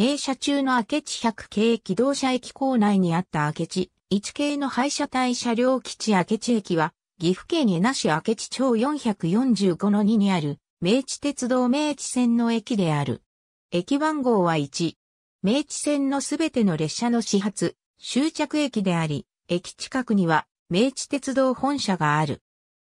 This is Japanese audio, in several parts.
停車中の明智100系機動車駅構内にあった明智1系の廃車隊車両基地明智駅は、岐阜県江那市明智町445の2にある、明治鉄道明治線の駅である。駅番号は1。明治線のすべての列車の始発、終着駅であり、駅近くには明治鉄道本社がある。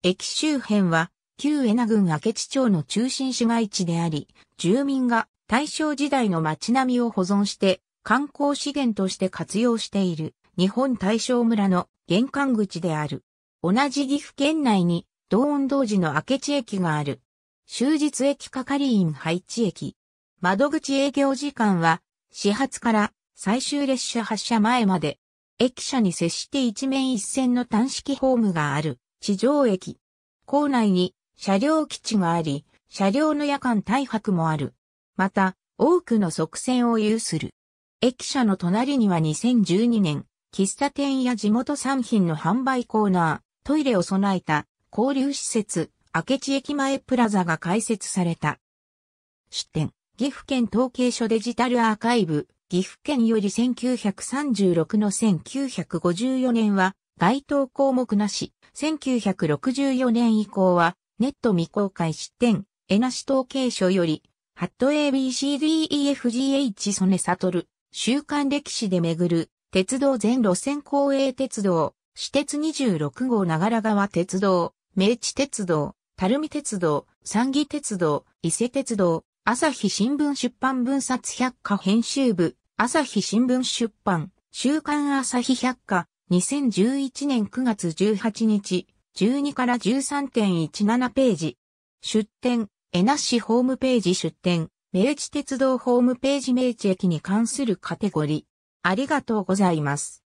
駅周辺は、旧江那郡明智町の中心市街地であり、住民が大正時代の街並みを保存して観光資源として活用している日本大正村の玄関口である。同じ岐阜県内に道音道時の明智駅がある。終日駅係員配置駅。窓口営業時間は始発から最終列車発車前まで。駅舎に接して一面一線の単式ホームがある地上駅。構内に車両基地があり、車両の夜間大白もある。また、多くの側線を有する。駅舎の隣には2012年、喫茶店や地元産品の販売コーナー、トイレを備えた交流施設、明智駅前プラザが開設された。出展、岐阜県統計所デジタルアーカイブ、岐阜県より1936の1954年は、該当項目なし、1964年以降は、ネット未公開出展、江し統計所より、ハット ABCDEFGH 曽根悟、週刊歴史で巡る、鉄道全路線公営鉄道、私鉄26号長良川鉄道、明治鉄道、垂水鉄道、三義鉄道、伊勢鉄道、朝日新聞出版分冊百科編集部、朝日新聞出版、週刊朝日百科、2011年9月18日、12から13.17ページ。出展、江那市ホームページ出店、明治鉄道ホームページ明治駅に関するカテゴリー。ありがとうございます。